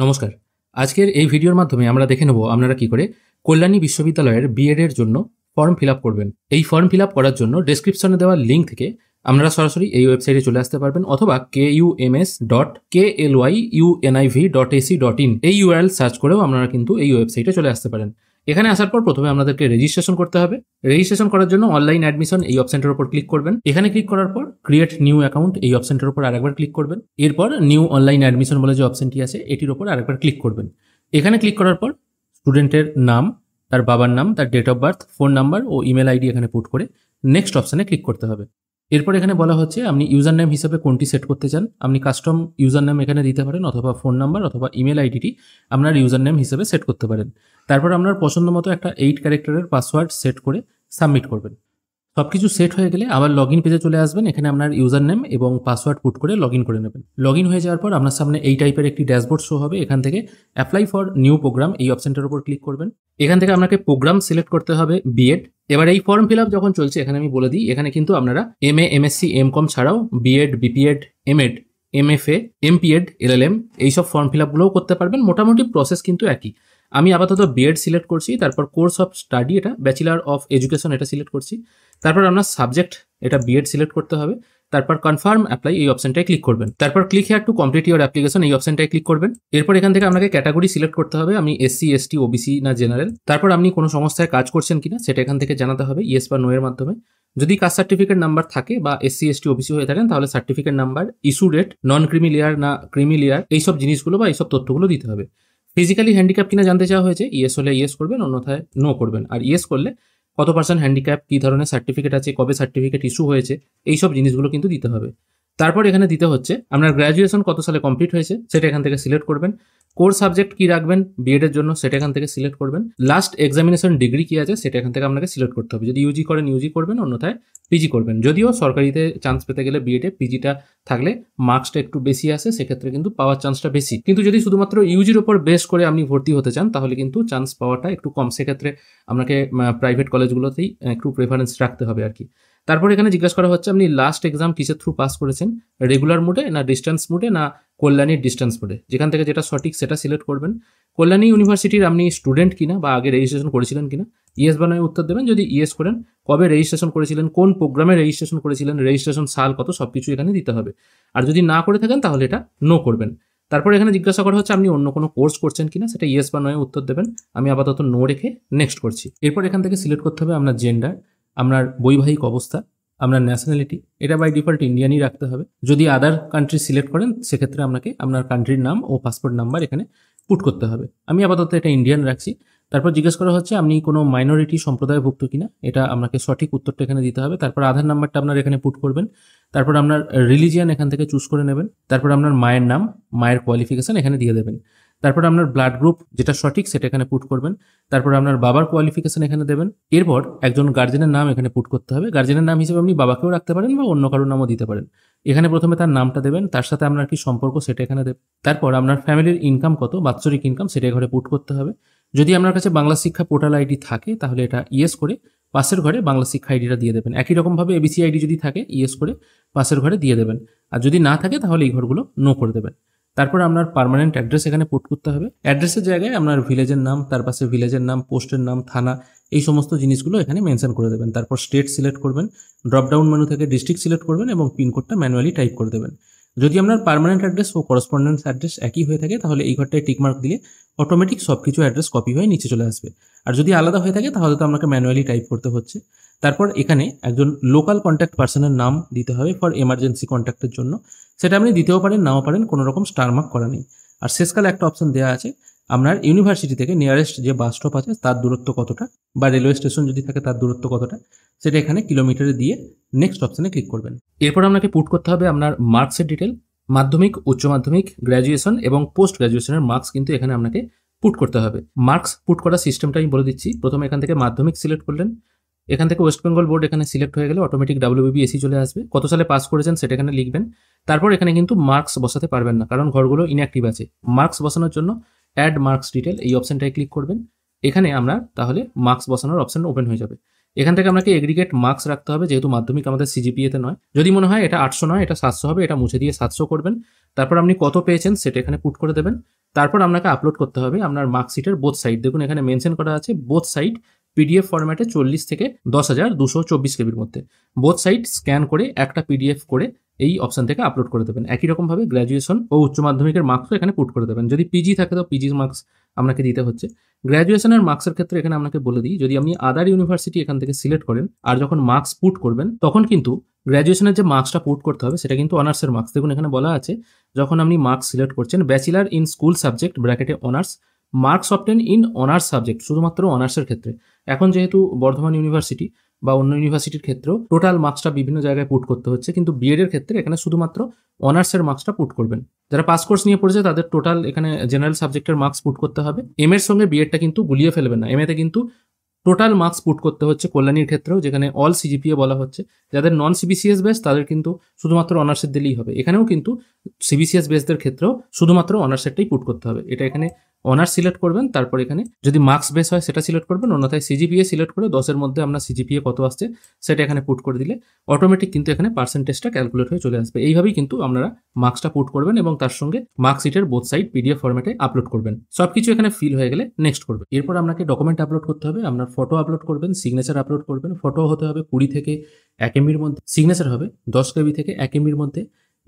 নমস্কার আজকের এই ভিডিওর মাধ্যমে আমরা দেখে নেব আপনারা কি করে কল্যাণী বিশ্ববিদ্যালয়ের বিএড এর জন্য ফর্ম ফিল করবেন এই ফর্ম ফিল করার জন্য ডেসক্রিপশনে দেওয়া লিঙ্ক থেকে আপনারা সরাসরি এই ওয়েবসাইটে চলে আসতে পারবেন অথবা K U M S dot K L Y U N V dot AC dot in এই ইউআরএল সার্চ করেও আপনারা কিন্তু এই ওয়েবসাইটে চলে আসতে পারেন এখানে আসার পর প্রথমে আপনাদেরকে রেজিস্ট্রেশন করতে হবে রেজিস্ট্রেশন করার জন্য অনলাইন অ্যাডমিশন এই অপশনটার উপর ক্লিক করবেন এখানে ক্লিক করার পর ক্রিয়েট নিউ অ্যাকাউন্ট এই অপশনটার উপর আরেকবার ক্লিক করবেন এরপর নিউ অনলাইন অ্যাডমিশন বলে যে অপশনটি আছে এটির উপর আরেকবার ক্লিক করবেন এখানে ক্লিক করার পর স্টুডেন্টের নাম তার বাবার নাম তার date of birth phone number ও ইমেল আইডি এখানে পুট করে নেক্সট অপশানে ক্লিক করতে হবে এরপর এখানে বলা হচ্ছে আপনি ইউজার নেম হিসাবে কোনটি সেট করতে চান আপনি কাস্টম ইউজার নেম এখানে দিতে পারেন অথবা ফোন নাম্বার অথবা ইমেল আইডিটি আপনার ইউজার নেম হিসাবে সেট করতে পারেন তারপর আপনার পছন্দ মতো একটা এইট ক্যারেক্টারের পাসওয়ার্ড সেট করে সাবমিট করবেন সব কিছু সেট হয়ে গেলে আবার লগ ইন পেজে চলে আসবেন এখানে আপনার ইউজার নেম এবং পাসওয়ার্ড পুট করে লগ করে নেবেন লগ হয়ে যাওয়ার পর আপনার সামনে এই টাইপের একটি ড্যাশবোর্ড শো হবে এখান থেকে অ্যাপ্লাই ফর নিউ প্রোগ্রাম এই অপশনটার উপর ক্লিক করবেন এখান থেকে আপনাকে প্রোগ্রাম সিলেক্ট করতে হবে বিএড এবার এই ফর্ম ফিল যখন চলছে এখানে আমি বলে দিই এখানে কিন্তু আপনারা M A M S C M com ছাড়াও BEd BPEd MEd MFA MPEd LLM এইসব ফর্ম ফিল আপগুলোও করতে পারবেন মোটামুটি প্রসেস কিন্তু একই আমি আপাতত বিএড সিলেক্ট করছি তারপর কোর্স অফ স্টাডি এটা ব্যাচেলার অফ এডুকেশন এটা সিলেক্ট করছি তারপর আপনার সাবজেক্ট এটা বিএড সিলেক্ট করতে হবে তারপর কনফার্ম অ্যাপ্লাই এই অপশনটায় ক্লিক করবেন তারপর click here to complete your application এই অপশনটায় ক্লিক করবেন এরপর এখান থেকে আপনাকে ক্যাটাগরি সিলেক্ট করতে হবে আমি এসসি এসটি ওবিসি না জেনারেল তারপর আপনি কোনো সংস্থায় কাজ করছেন কিনা সেটা এখান থেকে জানাতে হবে ইয়েস বা নোয়ের মাধ্যমে যদি কাস্ট সার্টিফিকেট নাম্বার থাকে বা এসসি এসটি ওবিসি হয়ে থাকেন তাহলে certificate number issue date non creamy layer না ক্রিমি লেয়ার এইসব জিনিসগুলো বা এইসব তথ্যগুলো দিতে হবে ফিজিক্যালি হ্যান্ডিক্যাপ কিনা জানতে চাওয়া হয়েছে ইয়েস হলে ইয়েস করবেন অন্যথায় নো করবেন আর ইয়েস করলে কত পার্সেন্ট হ্যান্ডিক্যাপ কী ধরনের সার্টিফিকেট আছে কবে সার্টিফিকেট ইস্যু হয়েছে এইসব জিনিসগুলো কিন্তু দিতে হবে তারপর এখানে দিতে হচ্ছে আপনার গ্র্যাজুয়েশন কত সালে কমপ্লিট হয়েছে সেটা এখান থেকে সিলেক্ট করবেন কোর সাবজেক্ট কি রাখবেন বিএড এর জন্য সেটা এখান থেকে সিলেক্ট করবেন লাস্ট এক্সামিনেশন ডিগ্রি কি আছে সেটা এখান থেকে আপনাকে সিলেক্ট করতে হবে যদি ইউজি করেন ইউজি করবেন অন্যথায় পিজি করবেন যদিও সরকারিতে চান্স পেতে গেলে বিএডে পিজিটা থাকলে মার্কসটা একটু বেশি আসে সেক্ষেত্রে কিন্তু পাওয়ার চান্সটা বেশি কিন্তু যদি শুধুমাত্র ইউজির ওপর বেস করে আপনি ভর্তি হতে চান তাহলে কিন্তু চান্স পাওয়াটা একটু কম সেক্ষেত্রে আপনাকে প্রাইভেট কলেজগুলোতেই একটু প্রেফারেন্স রাখতে হবে আর কি তারপর এখানে জিজ্ঞাসা করা হচ্ছে আপনি লাস্ট এক্সাম কিসের থ্রু পাস করেছেন রেগুলার মোডে না ডিস্টেন্স মোডে না কল্যাণীর ডিস্টেন্স মোডে যেখান থেকে যেটা সঠিক সেটা সিলেক্ট করবেন কল্যাণী ইউনিভার্সিটির আপনি স্টুডেন্ট কিনা বা আগে রেজিস্ট্রেশন করেছিলেন কিনা ইয়েস বা নয় উত্তর দেবেন যদি ইয়েস করেন কবে রেজিস্ট্রেশন করেছিলেন কোন প্রোগ্রামে রেজিস্ট্রেশন করেছিলেন রেজিস্ট্রেশন সাল কত সব কিছু এখানে দিতে হবে আর যদি না করে থাকেন তাহলে এটা নো করবেন তারপর এখানে জিজ্ঞাসা করা হচ্ছে আপনি অন্য কোনো কোর্স করছেন কিনা সেটা ইয়েস বা নয় উত্তর দেবেন আমি আপাতত নো রেখে নেক্সট করছি এরপর এখান থেকে সিলেক্ট করতে হবে আপনার জেন্ডার আপনার বৈবাহিক অবস্থা আপনার ন্যাশনালিটি এটা বাই ডিফল্ট ইন্ডিয়ানই রাখতে হবে যদি আদার কান্ট্রি সিলেক্ট করেন সেক্ষেত্রে আপনাকে আপনার কান্ট্রির নাম ও পাসপোর্ট নাম্বার এখানে পুট করতে হবে আমি আপাতত এটা ইন্ডিয়ান রাখছি তারপর জিজ্ঞেস করা হচ্ছে আপনি কোনো মাইনরিটি ভুক্ত কিনা এটা আপনাকে সঠিক উত্তরটা এখানে দিতে হবে তারপর আধার নাম্বারটা আপনার এখানে পুট করবেন তারপর আপনার রিলিজিয়ান এখান থেকে চুজ করে নেবেন তারপর আপনার মায়ের নাম মায়ের কোয়ালিফিকেশান এখানে দিয়ে দেবেন তারপর আপনার ব্লাড গ্রুপ যেটা সঠিক সেটা এখানে পুট করবেন তারপর আপনার বাবার কোয়ালিফিকেশন এখানে দেবেন এরপর একজন গার্জেনের নাম এখানে পুট করতে হবে গার্জেনের নাম হিসেবে আপনি বাবাকেও রাখতে পারেন বা অন্য কারোর নামও দিতে পারেন এখানে প্রথমে তার নামটা দেবেন তার সাথে আপনার কি সম্পর্ক সেটা এখানে দেবেন তারপর আপনার ফ্যামিলির ইনকাম কত বাৎসরিক ইনকাম সেটা ঘরে পুট করতে হবে যদি আপনার কাছে বাংলা শিক্ষা পোর্টাল আইডি থাকে তাহলে এটা ইয়েস করে পাশের ঘরে বাংলা শিক্ষা আইডিটা দিয়ে দেবেন একই রকমভাবে এবিসি আইডি যদি থাকে ইয়েস করে পাশের ঘরে দিয়ে দেবেন আর যদি না থাকে তাহলে এই ঘরগুলো নো করে দেবেন তারপর আপনার পারমানেন্ট অ্যাড্রেস এখানে পোর্ট করতে হবে অ্যাড্রেসের জায়গায় আপনার ভিলেজের নাম তার পাশে ভিলেজের নাম পোস্টের নাম থানা এই সমস্ত জিনিসগুলো এখানে মেনশন করে দেবেন তারপর স্টেট সিলেক্ট করবেন ড্রপডাউন মেনু থেকে ডিস্ট্রিক্ট সিলেক্ট করবেন এবং পিনকোডটা ম্যানুয়ালি টাইপ করে দেবেন যদি আপনার পারমানেন্ট অ্যাড্রেস ও করসপন্ডেন্স অ্যাড্রেস একই হয়ে থাকে তাহলে এই ঘরটায় টিকমার্ক দিলে অটোমেটিক সব কিছু অ্যাড্রেস কপি হয়ে নিচে চলে আসবে আর যদি আলাদা হয়ে থাকে তাহলে তো আপনাকে ম্যানুয়ালি টাইপ করতে হচ্ছে তারপর এখানে একজন লোকাল কন্ট্যাক্ট পার্সনের নাম দিতে হবে ফর এমার্জেন্সি কন্ট্যাক্টের জন্য সেটা আপনি দিতেও পারেন নাও পারেন কোনো রকম স্টার মার্ক করা নেই আর শেষকালে একটা অপশন দেওয়া আছে আপনার ইউনিভার্সিটি থেকে নিয়ারেস্ট যে বাস স্টপ আছে তার দূরত্ব কতটা বা রেলওয়ে স্টেশন যদি থাকে তার দূরত্ব কতটা সেটা এখানে কিলোমিটারে দিয়ে নেক্সট অপশানে ক্লিক করবেন এরপর আপনাকে পুট করতে হবে আপনার মার্কসের ডিটেল মাধ্যমিক উচ্চ মাধ্যমিক গ্র্যাজুয়েশন এবং পোস্ট গ্র্যাজুয়েশনের মার্কস কিন্তু এখানে আপনাকে পুট করতে হবে মার্কস পুট করার সিস্টেমটা আমি বলে দিচ্ছি প্রথমে এখান থেকে মাধ্যমিক সিলেক্ট করলেন এখান থেকে ওয়েস্ট বেঙ্গল বোর্ড এখানে সিলেক্ট হয়ে গেলে অটোমেটিক বিবিএসি e চলে আসবে কত সালে পাস করেছেন সেটা এখানে লিখবেন তারপর এখানে কিন্তু মার্কস বসাতে পারবেন না কারণ ঘরগুলো ইনঅ্যাক্টিভ আছে মার্কস বসানোর জন্য অ্যাড মার্কস ডিটেল এই অপশানটায় ক্লিক করবেন এখানে আমরা তাহলে মার্কস বসানোর অপশান ওপেন হয়ে যাবে এখান থেকে আপনাকে এগ্রিগেট মার্কস রাখতে হবে যেহেতু মাধ্যমিক আমাদের সিজিপিএতে নয় যদি মনে হয় এটা আটশো নয় এটা সাতশো হবে এটা মুছে দিয়ে সাতশো করবেন তারপর আপনি কত পেয়েছেন সেটা এখানে পুট করে দেবেন তারপর আপনাকে আপলোড করতে হবে আপনার মার্কশিটের বোথ সাইড দেখুন এখানে মেনশন করা আছে বোথ সাইড পিডিএফ ফরম্যাটে চল্লিশ থেকে দশ হাজার দুশো চব্বিশ কেবির মধ্যে বোথ সাইড স্ক্যান করে একটা পিডিএফ করে এই অপশান থেকে আপলোড করে দেবেন একই রকমভাবে গ্র্যাজুয়েশন ও উচ্চ মাধ্যমিকের মার্কসও এখানে পুট করে দেবেন যদি পিজি থাকে তো পিজির মার্কস আপনাকে দিতে হচ্ছে গ্র্যাজুয়েশনের মার্কসের ক্ষেত্রে এখানে আপনাকে বলে দিই যদি আপনি আদার ইউনিভার্সিটি এখান থেকে সিলেক্ট করেন আর যখন মার্কস পুট করবেন তখন কিন্তু গ্র্যাজুয়েশনের যে মার্কসটা পুট করতে হবে সেটা কিন্তু অনার্সের মার্কস দেখুন এখানে বলা আছে যখন আপনি মার্কস সিলেক্ট করছেন ব্যাচেলার ইন স্কুল সাবজেক্ট ব্র্যাকেটে honours marks obtained in honours subject শুধুমাত্র অনার্সের ক্ষেত্রে এখন যেহেতু বর্ধমান ইউনিভার্সিটি বা অন্য ইউনিভার্সিটির ক্ষেত্রেও টোটাল মার্কসটা বিভিন্ন জায়গায় পুট করতে হচ্ছে কিন্তু বিএডের ক্ষেত্রে এখানে শুধুমাত্র অনার্সের মার্কসটা পুট করবেন যারা পাস কোর্স নিয়ে পড়েছে তাদের টোটাল এখানে জেনারেল সাবজেক্টের মার্কস পুট করতে হবে এম এর সঙ্গে বিএডটা কিন্তু গুলিয়ে ফেলবেন না এম এতে কিন্তু টোটাল মার্কস পুট করতে হচ্ছে কল্যাণীর ক্ষেত্রেও যেখানে অল সিজিপিএ বলা হচ্ছে যাদের নন সিবিসিএস বেস তাদের কিন্তু শুধুমাত্র অনার্সের দিলেই হবে এখানেও কিন্তু সিবিসিএস বেসদের ক্ষেত্রেও শুধুমাত্র অনার্সেরটাই পুট করতে হবে এটা এখানে অনার্স সিলেক্ট করবেন তারপর এখানে যদি মার্কস বেস হয় সেটা সিলেক্ট করবেন অন্যথায় সিজিপিএ সিলেক্ট করে দশের মধ্যে আপনার সিজিপিএ কত আসছে সেটা এখানে পুট করে দিলে অটোমেটিক কিন্তু এখানে পার্সেন্টেজটা ক্যালকুলেট হয়ে চলে আসবে এইভাবেই কিন্তু আপনারা মার্কসটা পুট করবেন এবং তার সঙ্গে মার্কশিটের বোথ সাইড পিডিএফ ফর্মেটে আপলোড করবেন সব কিছু এখানে ফিল হয়ে গেলে নেক্সট করবেন এরপর আপনাকে ডকুমেন্ট আপলোড করতে হবে আপনার ফটো আপলোড করবেন সিগনেচার আপলোড করবেন ফটো হতে হবে কুড়ি থেকে এক এমবির মধ্যে সিগনেচার হবে দশ কেবি থেকে এক এমবির মধ্যে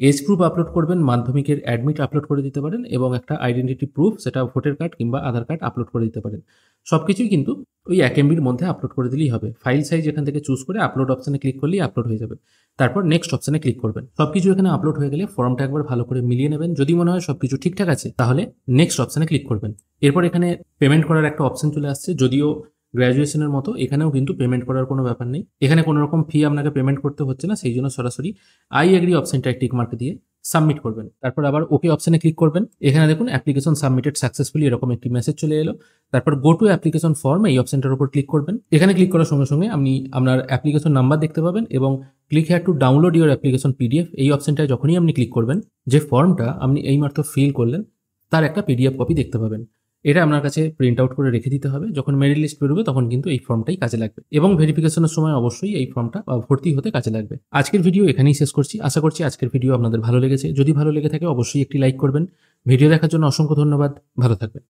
এজ প্রুফ আপলোড করবেন মাধ্যমিকের অ্যাডমিট আপলোড করে দিতে পারেন এবং একটা আইডেন্টিটি প্রুফ সেটা ভোটার কার্ড কিংবা আধার কার্ড আপলোড করে দিতে পারেন সব কিছুই কিন্তু ওই এক এমবির মধ্যে আপলোড করে দিলেই হবে ফাইল সাইজ এখান থেকে চুজ করে আপলোড অপশানে ক্লিক করলেই আপলোড হয়ে যাবে তারপর নেক্সট অপশানে ক্লিক করবেন সব কিছু এখানে আপলোড হয়ে গেলে ফর্মটা একবার ভালো করে মিলিয়ে নেবেন যদি মনে হয় সব কিছু ঠিকঠাক আছে তাহলে নেক্সট অপশানে ক্লিক করবেন এরপর এখানে পেমেন্ট করার একটা অপশান চলে আসছে যদিও গ্র্যাজুয়েশনের মতো এখানেও কিন্তু পেমেন্ট করার কোনো ব্যাপার নেই এখানে কোনো রকম ফি আপনাকে পেমেন্ট করতে হচ্ছে না সেই জন্য সরাসরি আই এগ্রি অপশনটা অপশানটায় মার্কে দিয়ে সাবমিট করবেন তারপর আবার ওকে অপশানে ক্লিক করবেন এখানে দেখুন অ্যাপ্লিকেশন সাবমিটেড সাকসেসফুলি এরকম একটি মেসেজ চলে এলো তারপর গো টু অ্যাপ্লিকেশন ফর্ম এই অপশানটার উপর ক্লিক করবেন এখানে ক্লিক করার সঙ্গে সঙ্গে আপনি আপনার অ্যাপ্লিকেশন নাম্বার দেখতে পাবেন এবং click here to download your application PDF এই অপশানটায় যখনই আপনি ক্লিক করবেন যে ফর্মটা আপনি এইমাত্র ফিল করলেন তার একটা পিডিএফ কপি দেখতে পাবেন এটা আপনার কাছে প্রিন্ট আউট করে রেখে দিতে হবে যখন মেরিট লিস্ট বেরোবে তখন কিন্তু এই ফর্মটাই কাজে লাগবে এবং ভেরিফিকেশনের সময় অবশ্যই এই ফর্মটা ভর্তি হতে কাজে লাগবে আজকের ভিডিও এখানেই শেষ করছি আশা করছি আজকের ভিডিও আপনাদের ভালো লেগেছে যদি ভালো লেগে থাকে অবশ্যই একটি লাইক করবেন ভিডিও দেখার জন্য অসংখ্য ধন্যবাদ ভালো থাকবেন